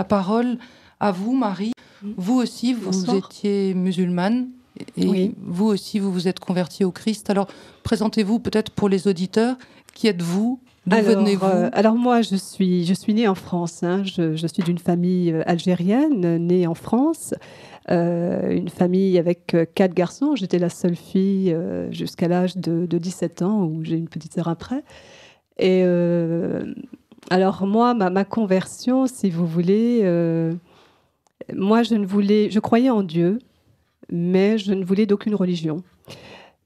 la parole à vous, Marie. Vous aussi, vous étiez musulmane et vous aussi, vous vous êtes convertie au Christ. Alors, présentez-vous peut-être pour les auditeurs. Qui êtes-vous D'où venez-vous euh, Alors moi, je suis, je suis née en France. Hein. Je, suis d'une famille euh, algérienne, née en France. Euh, une famille avec quatre garçons. J'étais la seule fille jusqu'à l'âge de, 17 ans, où j'ai une petite sœur après. Et alors moi, ma, conversion, si vous voulez, euh, moi je ne voulais, je croyais en Dieu, mais je ne voulais d'aucune religion.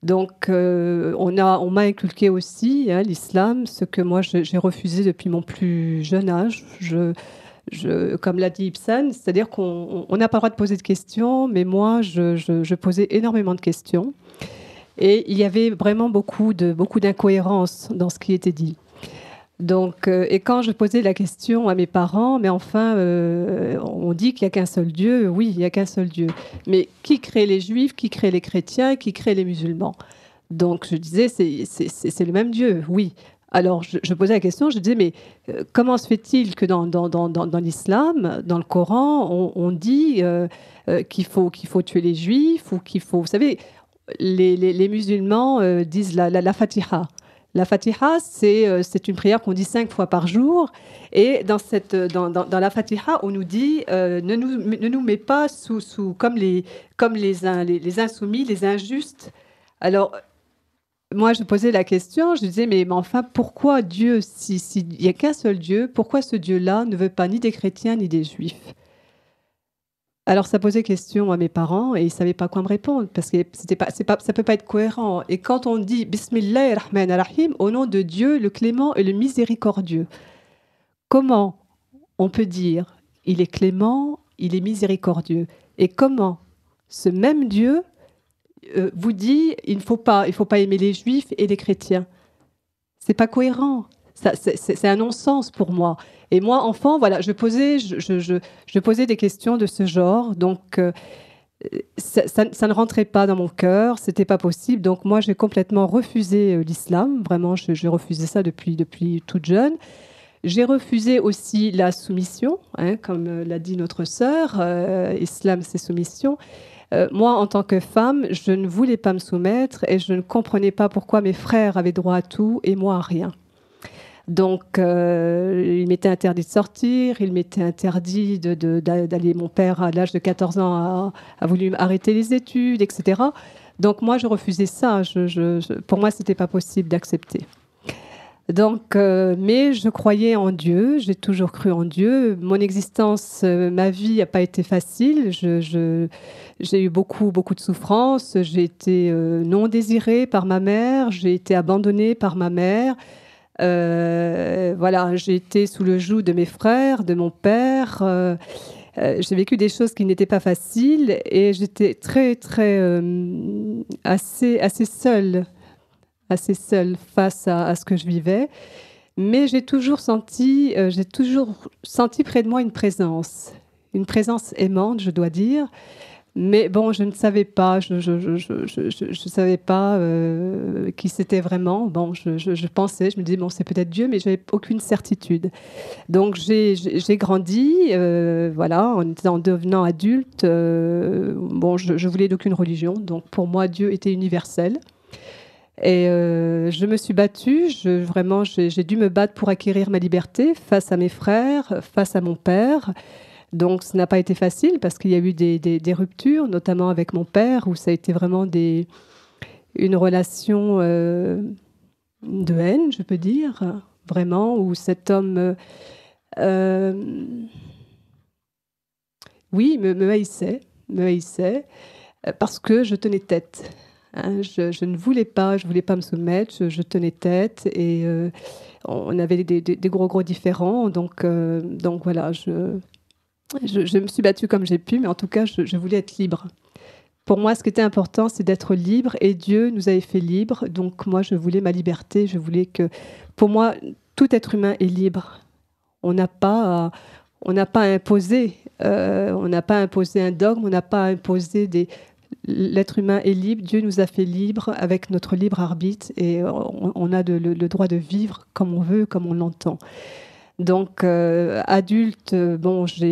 Donc euh, on a, m'a inculqué aussi hein, l'islam, ce que moi j'ai refusé depuis mon plus jeune âge. comme l'a dit Ibsen, c'est-à-dire qu'on n'a pas le droit de poser de questions, mais moi, je, posais énormément de questions. Et il y avait vraiment beaucoup, beaucoup d'incohérences dans ce qui était dit. Donc, euh, et quand je posais la question à mes parents, mais enfin, euh, on dit qu'il n'y a qu'un seul Dieu, oui, il n'y a qu'un seul Dieu. Mais qui crée les juifs, qui crée les chrétiens, qui crée les musulmans Donc, je disais, c'est le même Dieu, oui. Alors, je, posais la question, je disais, mais euh, comment se fait-il que dans, l'islam, dans le Coran, on, dit qu'il faut, qu'il faut tuer les juifs ou qu'il faut. Vous savez, les, musulmans disent la, la, la Fatiha, euh, c'est, une prière qu'on dit cinq fois par jour. Et dans, cette, dans, la Fatiha, on nous dit euh, ne, nous, ne nous mets pas sous, sous comme, les, comme les, insoumis, les injustes. Alors, moi, je posais la question, je disais, mais, enfin, pourquoi Dieu, s'il n'y a qu'un seul Dieu, pourquoi ce Dieu-là ne veut pas ni des chrétiens ni des juifs alors ça posait question à mes parents et ils ne savaient pas quoi me répondre parce que c'était pas, c'est pas, ça peut pas être cohérent. Et quand on dit Bismillah Rahman Rahim au nom de Dieu le clément et le miséricordieux, comment on peut dire il est clément, il est miséricordieux et comment ce même Dieu euh, vous dit il ne faut pas, il faut pas aimer les juifs et les chrétiens. C'est pas cohérent. c'est un non-sens pour moi. Et moi, enfant, voilà, je posais, je, posais des questions de ce genre. Donc, euh, ça, ne rentrait pas dans mon cœur, c'était pas possible. Donc, moi, j'ai complètement refusé euh, l'islam. Vraiment, j'ai refusé ça depuis, depuis toute jeune. J'ai refusé aussi la soumission, hein, comme euh, l'a dit notre sœur. islam, c'est soumission. moi, en tant que femme, je ne voulais pas me soumettre et je ne comprenais pas pourquoi mes frères avaient droit à tout et moi à rien. Donc, euh, il m'était interdit de sortir, il m'était interdit d'aller. mon père, à l'âge de 14 ans, a, voulu arrêter les études, etc. Donc, moi, je refusais ça. pour moi, ce n'était pas possible d'accepter. Donc, euh, mais je croyais en Dieu, j'ai toujours cru en Dieu. Mon existence, euh, ma vie n'a pas été facile. j'ai eu beaucoup, beaucoup de souffrances. J'ai été non désirée par ma mère, j'ai été abandonnée par ma mère. Euh, voilà, j'ai été sous le joug de mes frères, de mon père. Euh, euh, j'ai vécu des choses qui n'étaient pas faciles et j'étais très, très, assez, assez seule, assez seule face à, à ce que je vivais. Mais j'ai toujours senti, j'ai toujours senti près de moi une présence, une présence aimante, je dois dire. Mais bon, je ne savais pas, je ne je, savais pas euh, qui c'était vraiment. Bon, je, pensais, je me disais, bon, c'est peut-être Dieu, mais je n'avais aucune certitude. Donc j'ai grandi, euh, voilà, en, en, devenant adulte. Euh, bon, je, voulais d'aucune religion, donc pour moi, Dieu était universel. Et je me suis battue, je, vraiment, j'ai dû me battre pour acquérir ma liberté face à mes frères, face à mon père. Donc ce n'a pas été facile parce qu'il y a eu des, des, ruptures, notamment avec mon père, où ça a été vraiment des, une relation euh, de haine, je peux dire, vraiment, où cet homme... Euh, euh, oui, me, me, haïssait, me haïssait, parce que je tenais tête. Hein. je, ne voulais pas, je voulais pas me soumettre, je, tenais tête et on avait des, des, gros gros différends, donc donc voilà, je je, me suis battue comme j'ai pu, mais en tout cas, je, voulais être libre. Pour moi, ce qui était important, c'est d'être libre, et Dieu nous avait fait libre. Donc moi, je voulais ma liberté. Je voulais que, pour moi, tout être humain est libre. On n'a pas, on n'a pas imposé, euh, on n'a pas imposé un dogme, on n'a pas imposé des. L'être humain est libre. Dieu nous a fait libre avec notre libre arbitre, et on, a le, droit de vivre comme on veut, comme on l'entend. Donc, euh, adulte, bon, il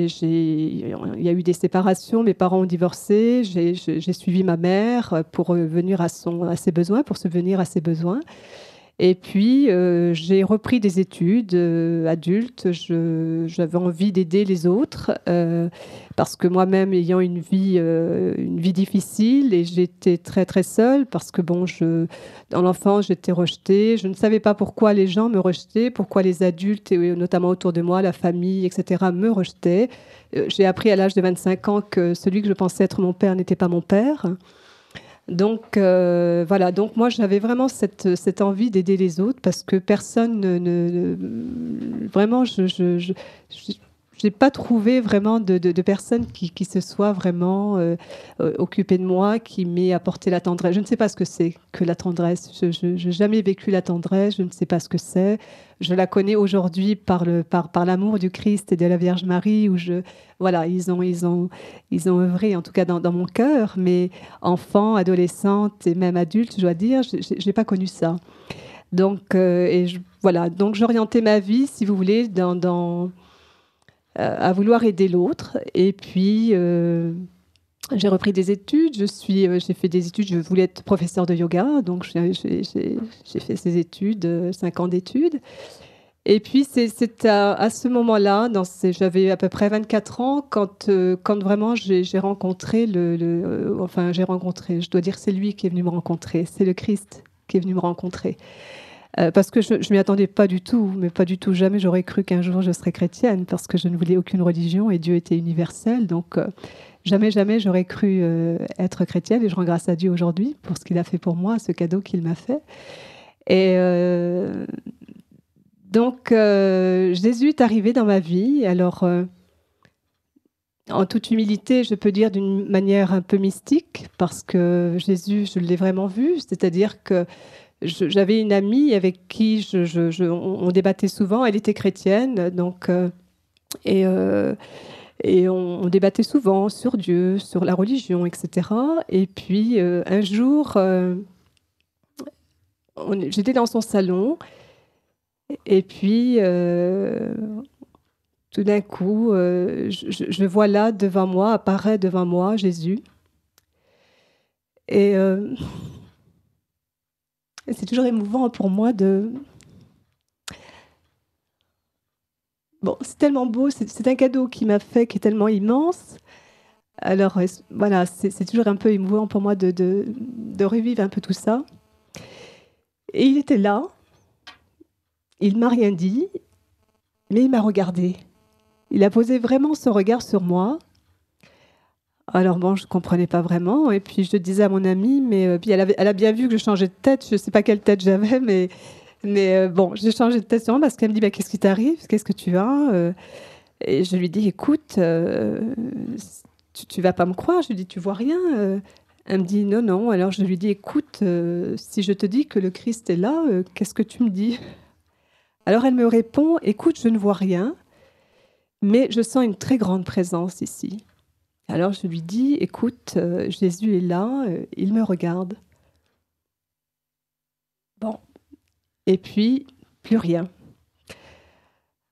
y a eu des séparations, mes parents ont divorcé, j'ai suivi ma mère pour euh, venir à, son, à ses besoins, pour venir à ses besoins. Et puis, euh, j'ai repris des études euh, adultes. J'avais envie d'aider les autres euh, parce que moi-même, ayant une vie, difficile, et j'étais très très seule parce que bon, je, dans l'enfance, j'étais rejetée. Je ne savais pas pourquoi les gens me rejetaient, pourquoi les adultes, et notamment autour de moi, la famille, etc., me rejetaient. j'ai appris à l'âge de 25 ans que celui que je pensais être mon père n'était pas mon père. Donc euh, voilà, donc moi j'avais vraiment cette, cette envie d'aider les autres parce que personne ne... vraiment, je, je, je je n'ai pas trouvé vraiment de, de, personne qui, qui, se soit vraiment euh, euh, occupée de moi, qui m'ait apporté la tendresse. Je ne sais pas ce que c'est que la tendresse. Je n'ai jamais vécu la tendresse. Je ne sais pas ce que c'est. Je la connais aujourd'hui par le par, par l'amour du Christ et de la Vierge Marie, où je voilà, ils ont ils ont ils ont œuvré en tout cas dans, dans mon cœur. Mais enfant, adolescente et même adulte, je dois dire, je n'ai pas connu ça. Donc, euh, et je, voilà, donc j'orientais ma vie, si vous voulez, dans, dans, euh, à vouloir aider l'autre. Et puis, euh, j'ai repris des études. Je suis, euh, j'ai fait des études. Je voulais être professeur de yoga, donc j'ai, fait ces études, cinq ans d'études. Et puis c'est, à, à, ce moment-là, j'avais à peu près 24 ans quand, quand vraiment j'ai, rencontré le, enfin j'ai rencontré, je dois dire c'est lui qui est venu me rencontrer, c'est le Christ qui est venu me rencontrer. Euh, parce que je ne m'y attendais pas du tout, mais pas du tout jamais. J'aurais cru qu'un jour je serais chrétienne, parce que je ne voulais aucune religion et Dieu était universel. Donc, euh, jamais, jamais j'aurais cru euh, être chrétienne. Et je rends grâce à Dieu aujourd'hui pour ce qu'il a fait pour moi, ce cadeau qu'il m'a fait. Et donc, Jésus est arrivé dans ma vie. Alors en toute humilité, je peux dire d'une manière un peu mystique, parce que Jésus, je l'ai vraiment vu, c'est-à-dire que j'avais une amie avec qui on, débattait souvent. Elle était chrétienne, donc euh, et, euh, on, débattait souvent sur Dieu, sur la religion, etc. Et puis euh, un jour, j'étais dans son salon et puis tout d'un coup, je, vois là devant moi apparaît devant moi Jésus et c'est toujours émouvant pour moi de. Bon, c'est tellement beau, c'est un cadeau qui m'a fait, qui est tellement immense. Alors voilà, c'est toujours un peu émouvant pour moi de, de, revivre un peu tout ça. Et il était là, il m'a rien dit, mais il m'a regardé. Il a posé vraiment son regard sur moi, alors bon, je ne comprenais pas vraiment. Et puis je disais à mon amie, mais euh, puis elle, a bien vu que je changeais de tête. Je ne sais pas quelle tête j'avais, mais euh, bon, j'ai changé de tête parce qu'elle me dit, bah, qu'est-ce qui t'arrive Qu'est-ce que tu as euh, Et je lui dis, écoute, tu, ne vas pas me croire. Je lui dis, tu vois rien. elle me dit, non, non. Alors je lui dis, écoute, si je te dis que le Christ est là, qu'est-ce que tu me dis Alors elle me répond, écoute, je ne vois rien, mais je sens une très grande présence ici. Alors je lui dis, écoute, euh, Jésus est là, euh, il me regarde. Bon. Et puis, plus rien.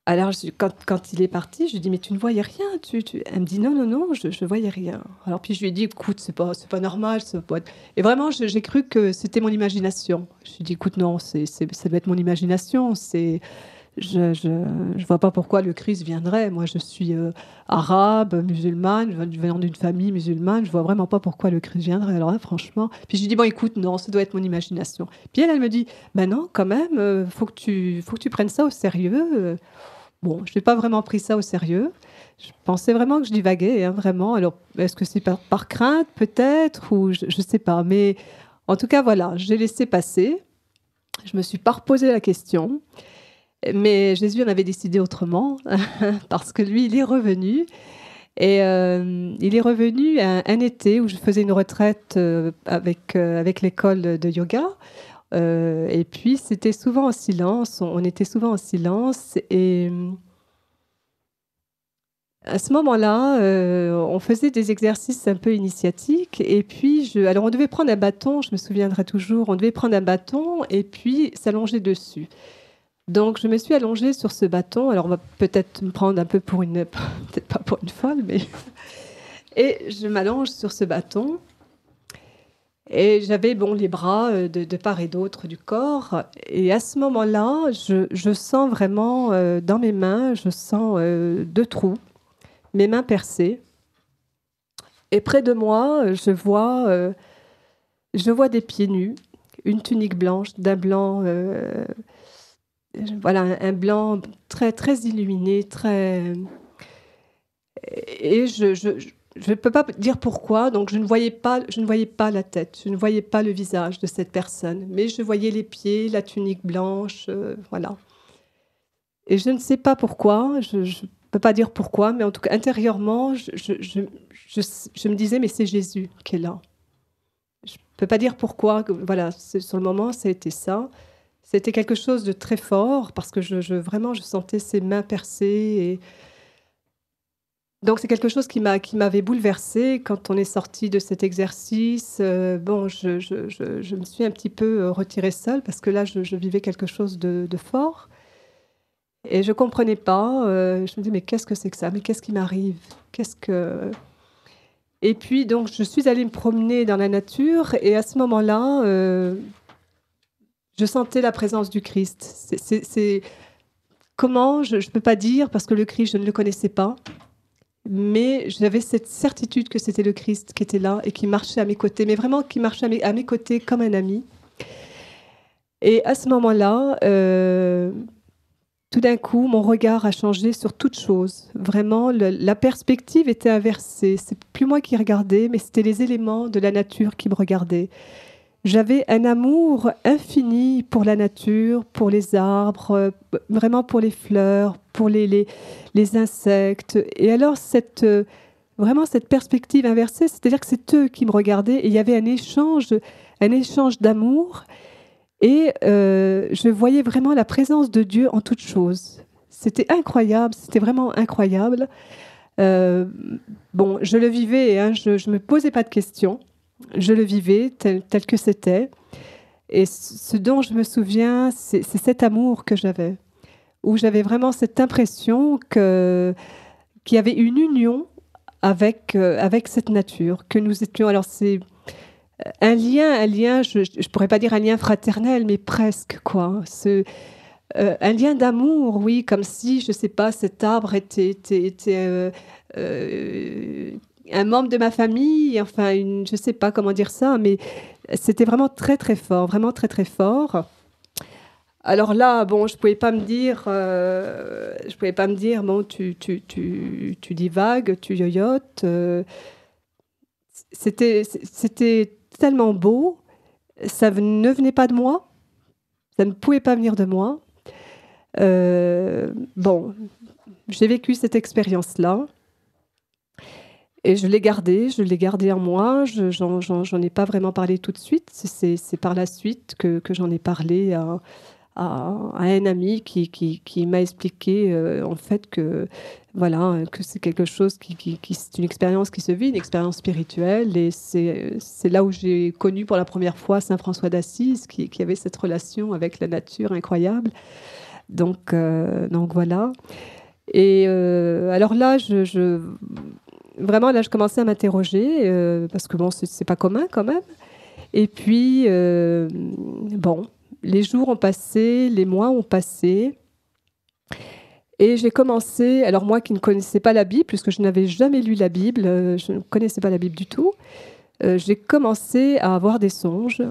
Alors, quand, quand, il est parti, je lui dis, mais tu ne voyais rien tu, Elle me dit, non, non, non, je ne voyais rien. Alors, puis je lui dis écoute, c'est pas, pas normal. Pas... Et vraiment, j'ai cru que c'était mon imagination. Je lui dis écoute, non, c'est ça doit être mon imagination. C'est je ne vois pas pourquoi le Christ viendrait. Moi, je suis euh, arabe, musulmane, venant d'une famille musulmane, je vois vraiment pas pourquoi le Christ viendrait. Alors franchement, puis je lui dis bon, écoute, non, ça doit être mon imagination. Puis elle, elle me dit, ben non, quand même, euh, faut que tu, faut que tu prennes ça au sérieux. Euh, bon, je n'ai pas vraiment pris ça au sérieux. Je pensais vraiment que je divaguais, hein, vraiment. Alors, est-ce que c'est par, par crainte, peut-être, ou je ne sais pas. Mais en tout cas, voilà, j'ai laissé passer. Je me suis pas reposé la question. Mais Jésus en avait décidé autrement, parce que lui, il est revenu. Et euh, il est revenu un, été où je faisais une retraite euh, euh, avec, l'école de yoga. et puis, c'était souvent en silence, on, était souvent en silence. Et à ce moment-là, on faisait des exercices un peu initiatiques. Et puis, alors on devait prendre un bâton, je me souviendrai toujours, on devait prendre un bâton et puis s'allonger dessus. Donc je me suis allongée sur ce bâton. Alors on va peut-être me prendre un peu pour une, peut-être pas pour une folle, mais et je m'allonge sur ce bâton. Et j'avais bon les bras euh, de, part et d'autre du corps. Et à ce moment-là, je, sens vraiment euh, dans mes mains, je sens euh, deux trous, mes mains percées. Et près de moi, je vois, je vois des pieds nus, une tunique blanche d'un blanc voilà, un blanc très, très illuminé, très. Et je, ne peux pas dire pourquoi, donc je ne, voyais pas, je ne voyais pas la tête, je ne voyais pas le visage de cette personne, mais je voyais les pieds, la tunique blanche, euh, voilà. Et je ne sais pas pourquoi, je ne peux pas dire pourquoi, mais en tout cas, intérieurement, je, me disais, mais c'est Jésus qui est là. Je ne peux pas dire pourquoi, voilà, sur le moment, ça a été ça. C'était quelque chose de très fort parce que je, vraiment je sentais ses mains percées. Et... Donc c'est quelque chose qui m'a qui m'avait bouleversé quand on est sorti de cet exercice. Euh, bon, je, me suis un petit peu euh, retirée seule parce que là je, vivais quelque chose de, de, fort et je comprenais pas. Euh, je me disais, mais qu'est-ce que c'est que ça Mais qu'est-ce qui m'arrive Qu'est-ce que et puis, donc, je suis allée me promener dans la nature. Et à ce moment-là, je sentais la présence du Christ. C'est comment je ne peux pas dire parce que le Christ je ne le connaissais pas, mais j'avais cette certitude que c'était le Christ qui était là et qui marchait à mes côtés, mais vraiment qui marchait à mes, côtés comme un ami. Et à ce moment-là, euh, tout d'un coup, mon regard a changé sur toute chose. Vraiment, la perspective était inversée. C'est plus moi qui regardais, mais c'était les éléments de la nature qui me regardaient. J'avais un amour infini pour la nature, pour les arbres, vraiment pour les fleurs, pour les, les, insectes. Et alors, cette, euh, vraiment cette perspective inversée, c'est-à-dire que c'est eux qui me regardaient et il y avait un échange, un échange d'amour. Et euh, je voyais vraiment la présence de Dieu en toute chose. C'était incroyable, c'était vraiment incroyable. Euh, bon, je le vivais, hein, je ne me posais pas de questions je le vivais tel, que c'était. Et ce dont je me souviens, c'est cet amour que j'avais, où j'avais vraiment cette impression qu'il y avait une union avec, euh, avec cette nature que nous étions. Alors c'est un lien, un lien, je ne pourrais pas dire un lien fraternel, mais presque quoi. Ce, euh, un lien d'amour, oui, comme si, je ne sais pas, cet arbre était, était, euh, un membre de ma famille, enfin, une, je ne sais pas comment dire ça, mais c'était vraiment très, très fort, vraiment très, très fort. Alors là, bon, je pouvais pas me dire, euh, je pouvais pas me dire, bon, tu, tu, tu, tu divagues, tu yoyotes. Euh, c'était, c'était tellement beau, ça ne venait pas de moi, ça ne pouvait pas venir de moi. Euh, bon, j'ai vécu cette expérience-là. Et je l'ai gardé, je l'ai gardé en moi, je, j'en, j'en, ai pas vraiment parlé tout de suite, c'est, par la suite que, que, j'en ai parlé à, à, un ami qui, qui, qui m'a expliqué euh, en fait que, voilà, que c'est quelque chose qui, qui, c'est une expérience qui se vit, une expérience spirituelle, et c'est, c'est là où j'ai connu pour la première fois Saint François d'Assise, qui, qui avait cette relation avec la nature incroyable. Donc, euh, donc voilà. Et euh, alors là, je, je vraiment, là, je commençais à m'interroger, euh, parce que bon, c'est pas commun quand même. Et puis, euh, bon, les jours ont passé, les mois ont passé. Et j'ai commencé, alors moi qui ne connaissais pas la Bible, puisque je n'avais jamais lu la Bible, euh, je ne connaissais pas la Bible du tout, j'ai commencé à avoir des songes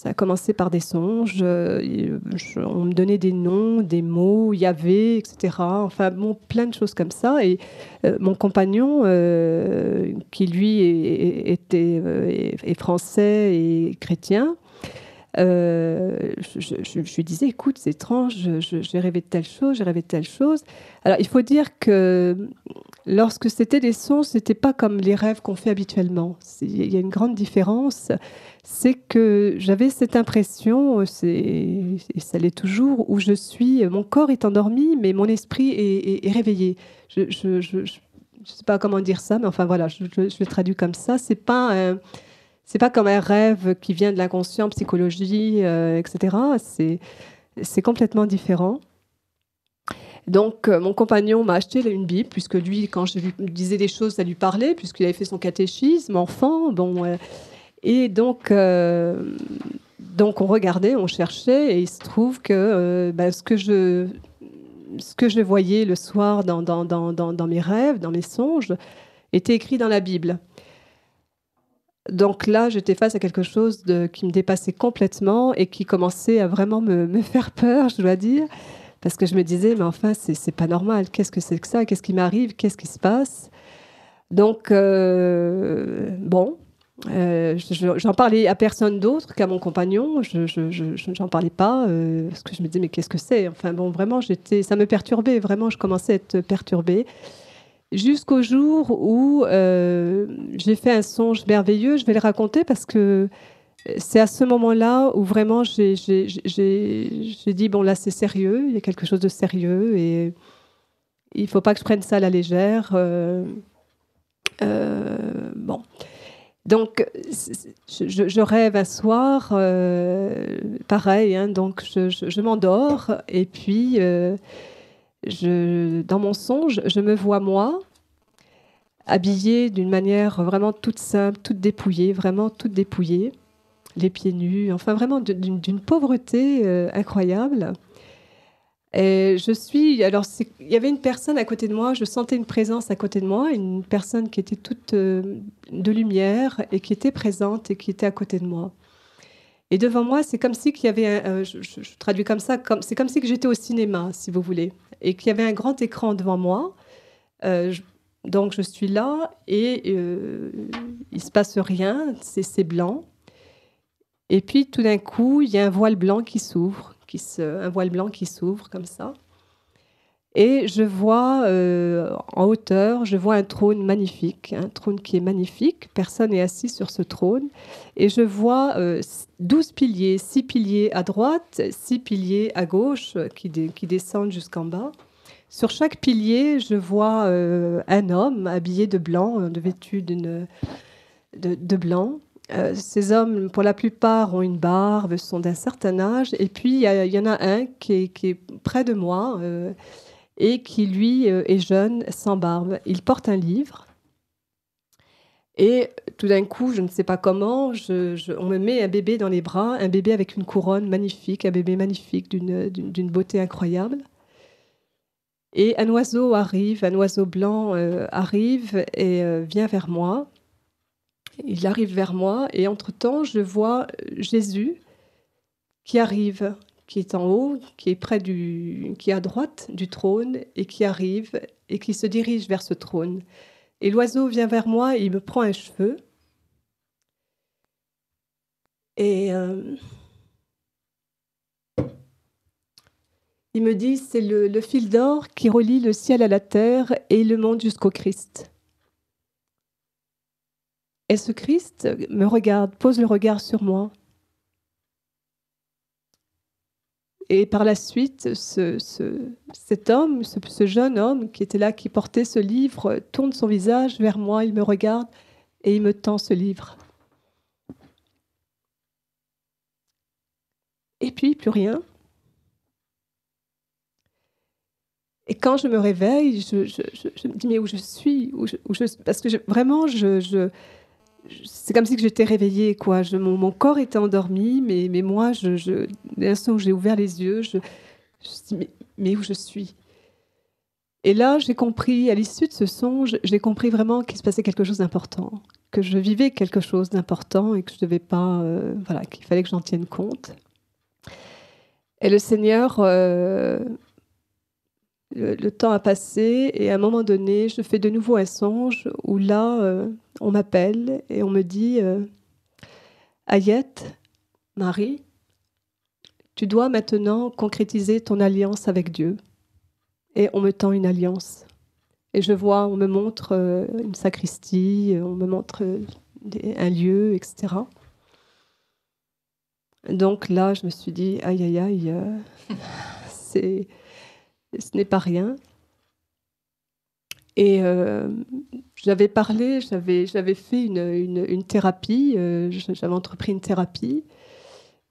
ça a commencé par des songes. Euh, on me donnait des noms, des mots, il y avait, etc. Enfin, bon, plein de choses comme ça. Et euh, mon compagnon, euh, qui lui est, était français et chrétien, je, je, lui disais, écoute, c'est étrange, j'ai rêvé de telle chose, j'ai rêvé de telle chose. Alors, il faut dire que lorsque c'était des songes, c'était pas comme les rêves qu'on fait habituellement. Il y a une grande différence c'est que j'avais cette impression, euh, et ça l'est toujours, où je suis, euh, mon corps est endormi, mais mon esprit est, réveillé. Je ne sais pas comment dire ça, mais enfin voilà, je, le traduis comme ça. C'est pas c'est pas comme un rêve qui vient de l'inconscient, psychologie, euh, etc. C'est c'est complètement différent. Donc, mon compagnon m'a acheté une Bible, puisque lui, quand je lui disais des choses, ça lui parlait, puisqu'il avait fait son catéchisme, enfant. Bon, et donc, euh, donc on regardait, on cherchait, et il se trouve que euh, bah, ce que je ce que je voyais le soir dans, dans, dans, dans, mes rêves, dans mes songes, était écrit dans la Bible. Donc là, j'étais face à quelque chose qui me dépassait complètement et qui commençait à vraiment me, faire peur, je dois dire, parce que je me disais, mais enfin, c'est pas normal, qu'est-ce que c'est que ça, qu'est-ce qui m'arrive, qu'est-ce qui se passe Donc, euh, bon, euh, j'en parlais à personne d'autre qu'à mon compagnon. Je n'en parlais pas euh, parce que je me disais mais qu'est-ce que c'est Enfin bon, vraiment, j'étais, ça me perturbait. Vraiment, je commençais à être perturbée jusqu'au jour où euh, j'ai fait un songe merveilleux. Je vais le raconter parce que c'est à ce moment-là où vraiment j'ai dit bon là c'est sérieux, il y a quelque chose de sérieux et il ne faut pas que je prenne ça à la légère. bon. Donc, je, rêve un soir, pareil, donc je, m'endors et puis euh, dans mon songe, je me vois moi, habillée d'une manière vraiment toute simple, toute dépouillée, vraiment toute dépouillée, les pieds nus, enfin vraiment d'une pauvreté euh, incroyable. Euh, je suis. Alors, il y avait une personne à côté de moi, je sentais une présence à côté de moi, une personne qui était toute euh, de lumière et qui était présente et qui était à côté de moi. Et devant moi, c'est comme si qu'il y avait. je, traduis comme ça, c'est comme si que j'étais au cinéma, si vous voulez, et qu'il y avait un grand écran devant moi. Euh, donc, je suis là et il se passe rien, c'est blanc. Et puis, tout d'un coup, il y a un voile blanc qui s'ouvre, un voile blanc qui s'ouvre comme ça. Et je vois euh, en hauteur, je vois un trône magnifique, un trône qui est magnifique. Personne n'est assis sur ce trône. Et je vois euh, douze piliers, six piliers à droite, six piliers à gauche euh, qui, descendent jusqu'en bas. Sur chaque pilier, je vois un homme habillé de blanc, vêtu de, blanc. Euh, ces hommes, pour la plupart, ont une barbe, sont d'un certain âge. Et puis, il y, en a un qui est, près de moi euh, et qui, lui, euh, est jeune, sans barbe. Il porte un livre. Et tout d'un coup, je ne sais pas comment, on me met un bébé dans les bras, un bébé avec une couronne magnifique, un bébé magnifique, d'une beauté incroyable. Et un oiseau arrive, un oiseau blanc arrive et vient vers moi. Il arrive vers moi et entre-temps, je vois euh, Jésus qui arrive, qui est en haut, qui est près du qui à droite du trône et qui arrive et qui se dirige vers ce trône. Et l'oiseau vient vers moi et il me prend un cheveu. Et euh, il me dit, c'est le fil d'or qui relie le ciel à la terre et le monde jusqu'au Christ. Et ce Christ me regarde, pose le regard sur moi. Et par la suite, ce, cet homme, ce, jeune homme qui était là, qui portait ce livre, tourne son visage vers moi, il me regarde et il me tend ce livre. Et puis, plus rien. Et quand je me réveille, je, me dis, mais où je suis Parce que vraiment, je c'est comme si j'étais réveillée, quoi. mon, corps était endormi, mais, moi, je, je l'instant où j'ai ouvert les yeux, je, me suis mais, où je suis Et là, j'ai compris, à l'issue de ce songe, j'ai compris vraiment qu'il se passait quelque chose d'important, que je vivais quelque chose d'important et que je devais pas, euh, voilà, qu'il fallait que j'en tienne compte. Et le Seigneur euh, le, temps a passé et à un moment donné, je fais de nouveau un songe où là, euh, on m'appelle et on me dit euh, Ayette, Marie, tu dois maintenant concrétiser ton alliance avec Dieu. Et on me tend une alliance. Et je vois, on me montre euh, une sacristie, on me montre un lieu, etc. Donc là, je me suis dit Aïe, aïe, aïe, c'est ce n'est pas rien. Et euh, j'avais parlé, j'avais fait une, thérapie, euh, j'avais entrepris une thérapie.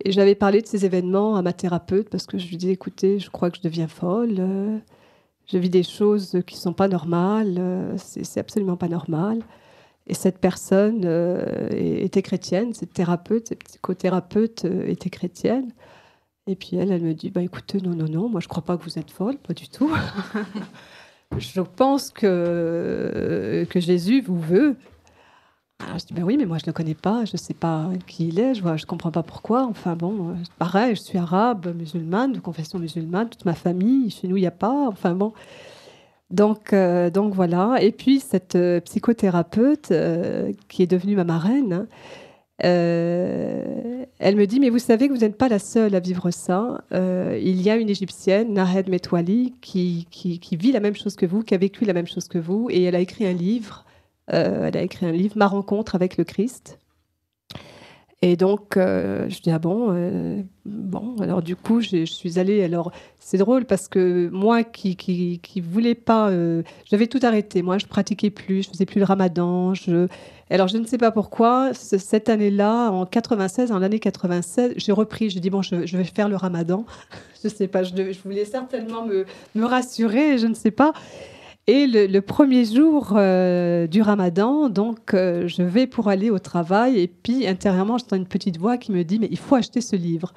Et j'avais parlé de ces événements à ma thérapeute parce que je lui disais, écoutez, je crois que je deviens folle. je vis des choses qui ne sont pas normales. C'est absolument pas normal. Et cette personne euh, était chrétienne, cette thérapeute, cette psychothérapeute était chrétienne. Et puis elle, elle me dit, bah écoute, non, non, non, moi je crois pas que vous êtes folle, pas du tout. je pense que, que Jésus vous veut. Alors je dis, ben oui, mais moi je ne le connais pas, je ne sais pas qui il est, je ne je comprends pas pourquoi. Enfin bon, pareil, je suis arabe, musulmane, de confession musulmane, toute ma famille, chez nous il n'y a pas, enfin bon. Donc, euh, donc voilà. Et puis cette euh, psychothérapeute euh, qui est devenue ma marraine, hein, euh, elle me dit, mais vous savez que vous n'êtes pas la seule à vivre ça. Euh, il y a une Égyptienne, Nahed Metwali, qui, vit la même chose que vous, qui a vécu la même chose que vous, et elle a écrit un livre. Euh, elle a écrit un livre, Ma rencontre avec le Christ, et donc, euh, je dis ah bon, euh, bon. Alors du coup, je, suis allée. Alors c'est drôle parce que moi qui qui, voulais pas, euh, j'avais tout arrêté. Moi, je pratiquais plus, je faisais plus le Ramadan. Je... Alors je ne sais pas pourquoi cette année-là, en 96, en l'année 96, j'ai repris. J'ai dit bon, je, je, vais faire le Ramadan. je sais pas. Je, je voulais certainement me, me rassurer. Je ne sais pas. Et le, premier jour euh, du ramadan, donc, euh, je vais pour aller au travail. Et puis, intérieurement, j'entends une petite voix qui me dit Mais il faut acheter ce livre.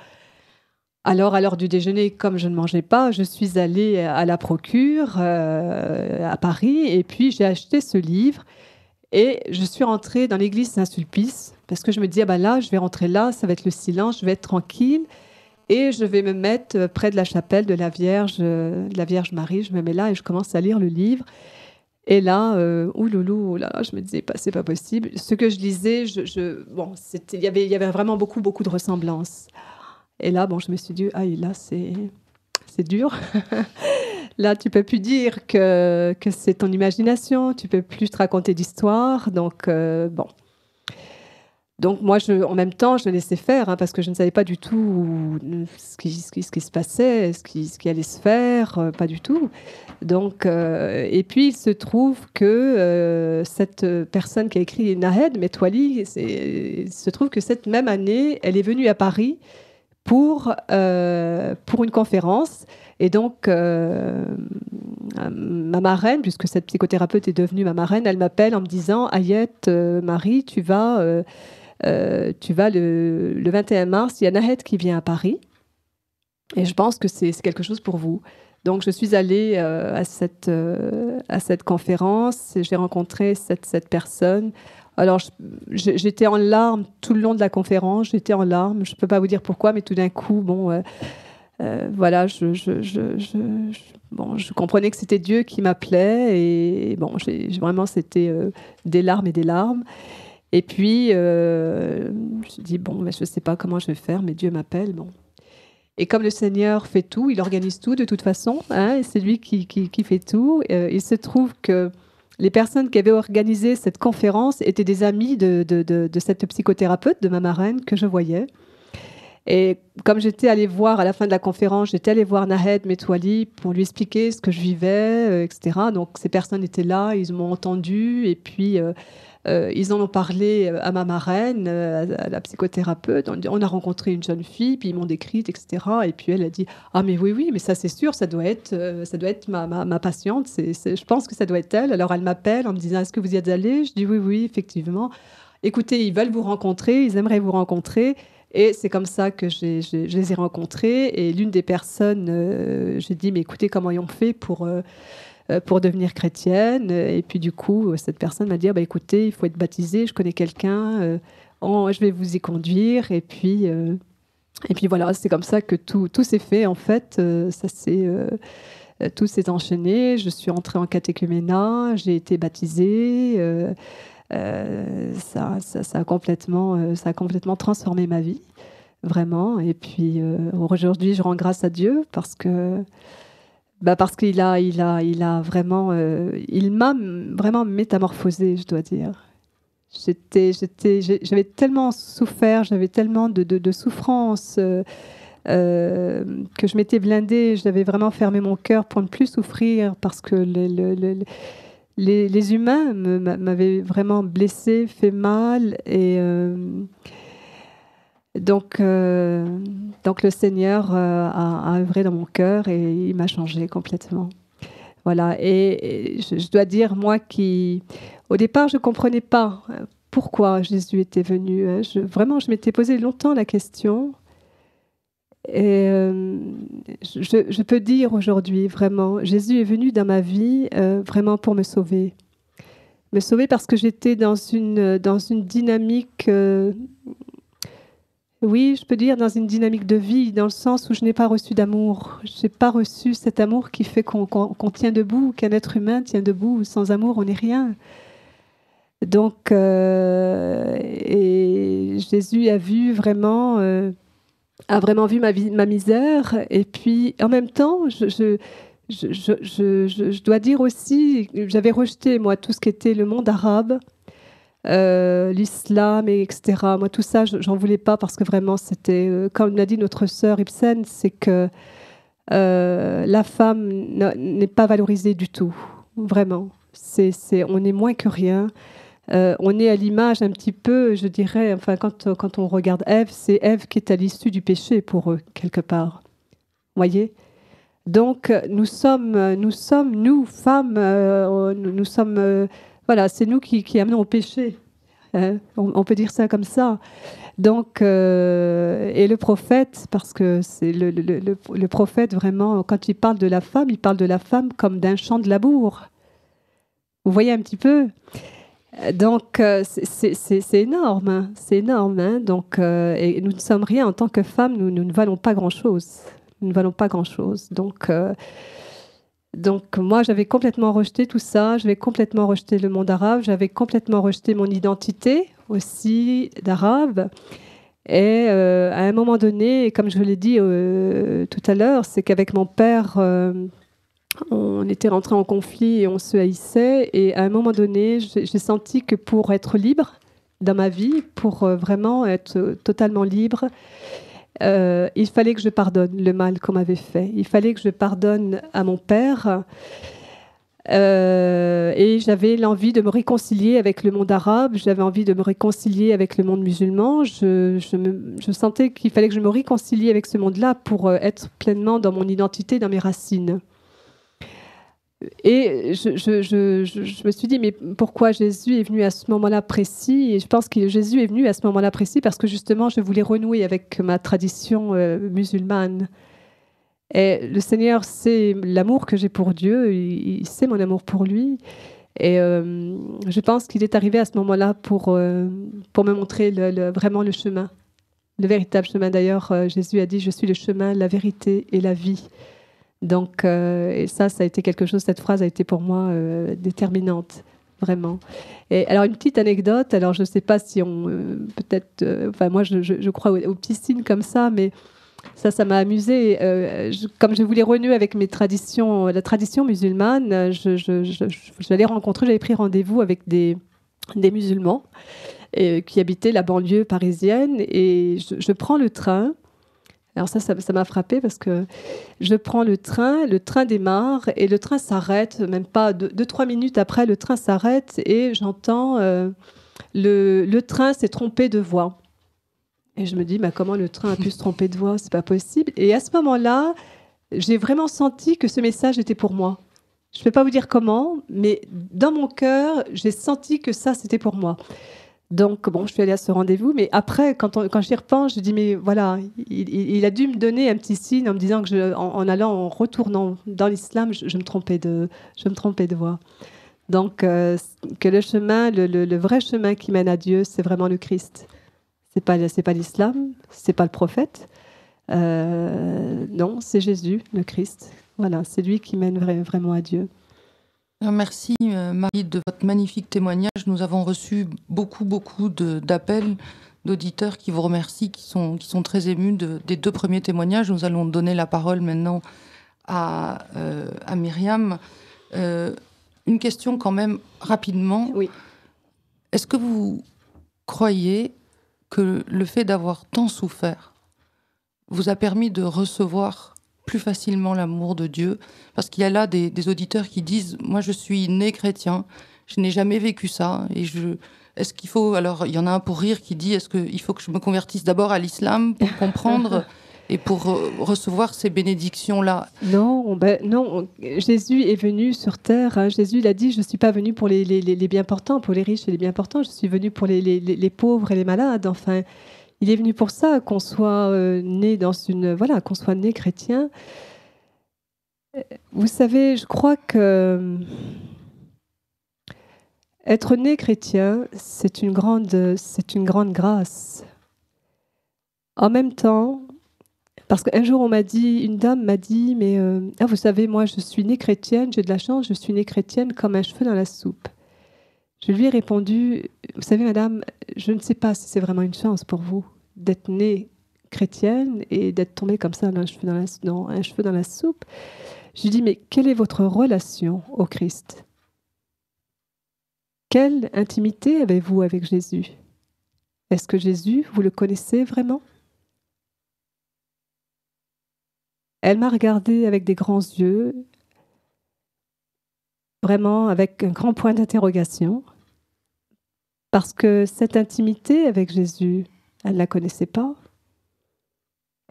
Alors, à l'heure du déjeuner, comme je ne mangeais pas, je suis allée à la procure euh, à Paris. Et puis, j'ai acheté ce livre. Et je suis rentrée dans l'église Saint-Sulpice parce que je me dis, ah ben là, je vais rentrer là, ça va être le silence, je vais être tranquille. Et je vais me mettre euh, près de la chapelle de la Vierge, euh, la Vierge Marie. Je me mets là et je commence à lire le livre. Et là, euh, ouloulou, là, je me disais, pas, c'est pas possible. Ce que je lisais, je, bon, y il y avait vraiment beaucoup, beaucoup de ressemblances. Et là, bon, je me suis dit, ah, là, c'est, c'est dur. là, tu peux plus dire que, que c'est ton imagination, tu peux plus te raconter d'histoires. Donc, euh, bon. Donc moi, je, en même temps, je le laissais faire hein, parce que je ne savais pas du tout euh, ce, qui, ce, qui, se passait, ce qui, ce qui allait se faire, euh, pas du tout. Donc, euh, et puis il se trouve que cette personne qui a écrit Nahed Metwali, il se trouve que cette même année, elle est venue à Paris pour, pour une conférence. Et donc, ma marraine, puisque cette psychothérapeute est devenue ma marraine, elle m'appelle en me disant Ayette, Marie, tu vas euh, tu vas le, 21 mars, il y a Nahed qui vient à Paris. Et je pense que c'est quelque chose pour vous. Donc, je suis allée euh, à, cette, euh, à cette conférence j'ai rencontré cette, personne. Alors, j'étais en larmes tout le long de la conférence. J'étais en larmes. Je ne peux pas vous dire pourquoi, mais tout d'un coup, bon, voilà, je, comprenais que c'était Dieu qui m'appelait. Et bon, j'ai vraiment, c'était des larmes et des larmes. Et puis, euh, je dis, bon, mais je ne sais pas comment je vais faire, mais Dieu m'appelle. Bon. Et comme le Seigneur fait tout, il organise tout de toute façon, hein, et c'est lui qui, fait tout, euh, il se trouve que les personnes qui avaient organisé cette conférence étaient des amis de, cette psychothérapeute, de ma marraine, que je voyais. Et comme j'étais allée voir à la fin de la conférence, j'étais allée voir Nahed Metwali pour lui expliquer ce que je vivais, euh, etc. Donc ces personnes étaient là, ils m'ont entendue et puis euh, euh, ils en ont parlé euh, à ma marraine, euh, à la psychothérapeute. On, a rencontré une jeune fille, puis ils m'ont décrite, etc. Et puis elle a dit Ah, mais oui, oui, mais ça c'est sûr, ça doit être, ça doit être ma, ma, ma patiente. C'est, je pense que ça doit être elle. Alors elle m'appelle en me disant Est-ce que vous y êtes allée Je dis Oui, oui, effectivement. Écoutez, ils veulent vous rencontrer, ils aimeraient vous rencontrer. Et c'est comme ça que je les ai rencontrés. Et l'une des personnes, je j'ai dit, mais écoutez, comment ils ont fait pour, euh, pour devenir chrétienne. Euh, et puis du coup, euh, cette personne m'a dit, ah, bah, écoutez, il faut être baptisé, je connais quelqu'un, je vais vous y conduire. Et puis, et puis voilà, c'est comme ça que tout, tout s'est fait. En fait, ça s'est tout s'est enchaîné. Je suis entrée en catéchuménat, j'ai été baptisée. ça, ça, a complètement, ça a complètement transformé ma vie, vraiment. Et puis aujourd'hui, je rends grâce à Dieu parce que bah parce qu'il a, il a, il a vraiment, euh, il m'a vraiment métamorphosé, je dois dire. J'étais, j'étais, j'avais tellement souffert, j'avais tellement de, de, souffrance euh, euh, que je m'étais blindée. J'avais vraiment fermé mon cœur pour ne plus souffrir parce que les, les humains m'avaient vraiment blessée, fait mal et donc, euh, donc le Seigneur euh, a, œuvré dans mon cœur et il m'a changé complètement. Voilà. Et, je, dois dire, moi qui, au départ, je ne comprenais pas euh, pourquoi Jésus était venu. Je, vraiment, je m'étais posé longtemps la question. Et je, peux dire aujourd'hui, vraiment, Jésus est venu dans ma vie vraiment pour me sauver. Me sauver parce que j'étais dans une, dans une dynamique oui, je peux dire dans une dynamique de vie, dans le sens où je n'ai pas reçu d'amour. Je n'ai pas reçu cet amour qui fait qu'on tient debout, qu'un être humain tient debout. Sans amour, on n'est rien. Donc, euh, et Jésus a vu vraiment, euh, a vraiment vu ma, vie, ma, misère. Et puis, en même temps, je, dois dire aussi, j'avais rejeté, moi, tout ce qui était le monde arabe. Euh, l'islam, etc. Moi, tout ça, j'en voulais pas parce que vraiment, c'était, euh, comme l'a dit notre sœur Ibsen, c'est que euh, la femme n'est pas valorisée du tout, vraiment. C'est, on est moins que rien. on est à l'image un petit peu, je dirais, enfin, quand, on regarde Ève, c'est Ève qui est à l'issue du péché pour eux, quelque part. Voyez Donc, nous sommes, nous, sommes, nous femmes, nous sommes voilà, c'est nous qui, amenons au péché. Hein. on, peut dire ça comme ça. Donc, euh, et le prophète, parce que c'est le, prophète vraiment, quand il parle de la femme, il parle de la femme comme d'un champ de labour. Vous voyez un petit peu donc, euh, c'est énorme, hein. c'est énorme. Hein. Donc, euh, et nous ne sommes rien en tant que femme. nous, nous ne valons pas grand-chose. Nous ne valons pas grand-chose. Donc, donc moi, j'avais complètement rejeté tout ça, j'avais complètement rejeté le monde arabe, j'avais complètement rejeté mon identité aussi d'arabe. Et euh, à un moment donné, comme je l'ai dit euh, tout à l'heure, c'est qu'avec mon père, euh, on était rentré en conflit et on se haïssait. Et à un moment donné, j'ai senti que pour être libre dans ma vie, pour vraiment être totalement libre, euh, il fallait que je pardonne le mal qu'on m'avait fait. Il fallait que je pardonne à mon père. Euh, et j'avais l'envie de me réconcilier avec le monde arabe, j'avais envie de me réconcilier avec le monde musulman. je sentais qu'il fallait que je me réconcilie avec ce monde-là pour euh, être pleinement dans mon identité, dans mes racines et je, me suis dit, mais pourquoi Jésus est venu à ce moment-là précis Et je pense que Jésus est venu à ce moment-là précis parce que justement, je voulais renouer avec ma tradition euh, musulmane. Et le Seigneur sait l'amour que j'ai pour Dieu, il, sait mon amour pour lui. Et euh, je pense qu'il est arrivé à ce moment-là pour, euh, me montrer vraiment le chemin, le véritable chemin. D'ailleurs, Jésus a dit, je suis le chemin, la vérité et la vie. Donc, euh, et ça, ça a été quelque chose, cette phrase a été pour moi euh, déterminante, vraiment. Et alors, une petite anecdote, alors je ne sais pas si on, euh, peut-être, enfin, moi, je, crois aux, petits signes comme ça, mais ça, ça m'a amusé. comme je voulais renouer avec mes traditions, la tradition musulmane, je, je, rencontrer, j'avais pris rendez-vous avec des, musulmans qui habitaient la banlieue parisienne, et je prends le train. Alors ça, ça m'a frappé parce que je prends le train, le train démarre et le train s'arrête, même pas deux, trois minutes après, le train s'arrête et j'entends euh, le, train s'est trompé de voie. Et je me dis, bah, comment le train a pu se tromper de voie C'est pas possible. Et à ce moment-là, j'ai vraiment senti que ce message était pour moi. Je ne peux pas vous dire comment, mais dans mon cœur, j'ai senti que ça, c'était pour moi. Donc, bon, je suis allée à ce rendez-vous, mais après, quand, quand j'y repense, je dis, mais voilà, il, a dû me donner un petit signe en me disant que, je, en, allant, en retournant dans l'islam, je, me trompais de, je me trompais de voie. Donc, euh, que le chemin, le, vrai chemin qui mène à Dieu, c'est vraiment le Christ. C'est pas, c'est pas l'islam, c'est pas le prophète. Euh, non, c'est Jésus, le Christ. Voilà, c'est lui qui mène vraiment à Dieu. Euh, merci euh, Marie de votre magnifique témoignage. Nous avons reçu beaucoup, beaucoup d'appels d'auditeurs qui vous remercient, qui sont, très émus des deux premiers témoignages. Nous allons donner la parole maintenant à, euh, Myriam. une question quand même rapidement. Oui. Est-ce que vous croyez que le fait d'avoir tant souffert vous a permis de recevoir plus facilement l'amour de Dieu. Parce qu'il y a là des, auditeurs qui disent, moi je suis né chrétien, je n'ai jamais vécu ça. Et je, est-ce qu'il faut, alors il y en a un pour rire qui dit, est-ce qu'il faut que je me convertisse d'abord à l'islam pour comprendre et pour euh, recevoir ces bénédictions-là. Non, ben, non, Jésus est venu sur terre. Hein. Jésus l'a dit, je ne suis pas venu pour les, les, les, bien portants, pour les riches et les bien portants, je suis venu pour les, les pauvres et les malades. Enfin, il est venu pour ça qu'on soit euh, né dans une voilà qu'on soit né chrétien. Euh, vous savez, je crois que euh, être né chrétien, c'est une grande c'est une grande grâce. En même temps, parce qu'un jour on m'a dit, une dame m'a dit, mais ah, vous savez, moi je suis né chrétienne, j'ai de la chance, je suis né chrétienne comme un cheveu dans la soupe. Je lui ai répondu, vous savez madame, je ne sais pas si c'est vraiment une chance pour vous d'être née chrétienne et d'être tombée comme ça dans la, un cheveu dans la soupe. Je lui dis, mais quelle est votre relation au Christ Quelle intimité avez-vous avec Jésus Est-ce que Jésus, vous le connaissez vraiment Elle m'a regardée avec des grands yeux, vraiment avec un grand point d'interrogation, parce que cette intimité avec Jésus, elle ne la connaissait pas.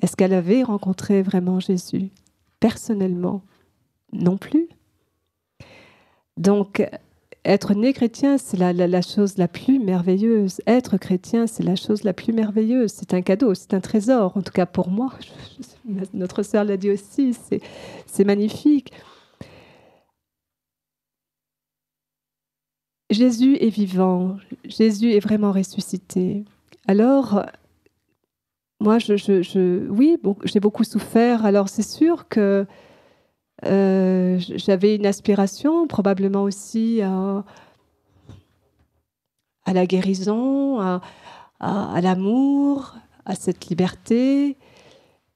Est-ce qu'elle avait rencontré vraiment Jésus personnellement Non plus. Donc, être né chrétien, c'est la, la, chose la plus merveilleuse. Être chrétien, c'est la chose la plus merveilleuse. C'est un cadeau, c'est un trésor, en tout cas pour moi. notre sœur l'a dit aussi, c'est magnifique. Jésus est vivant, Jésus est vraiment ressuscité. Alors, moi, je, oui, bon, j'ai beaucoup souffert. Alors, c'est sûr que euh, j'avais une aspiration, probablement aussi à, la guérison, à, l'amour, à cette liberté.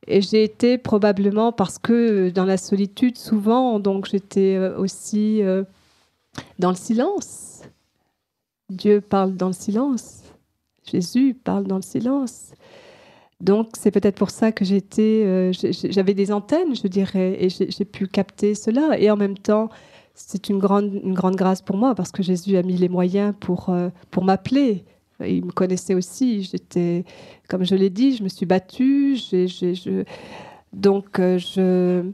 Et j'ai été probablement parce que dans la solitude, souvent, donc j'étais euh, aussi euh, dans le silence. Dieu parle dans le silence. Jésus parle dans le silence. Donc c'est peut-être pour ça que j'étais, euh, j'avais des antennes, je dirais, et j'ai pu capter cela. Et en même temps, c'est une grande, une grande grâce pour moi parce que Jésus a mis les moyens pour, euh, pour m'appeler. Il me connaissait aussi. J'étais, comme je l'ai dit, je me suis battue. Donc euh, je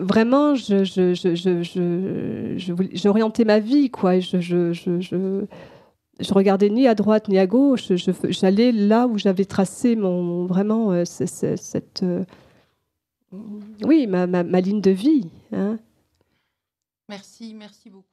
vraiment, je, j'orientais ma vie, quoi. Je, je, regardais ni à droite ni à gauche. j'allais là où j'avais tracé mon, vraiment euh, cette, euh, oui, ma, ma, ma, ligne de vie. Hein. Merci, merci beaucoup.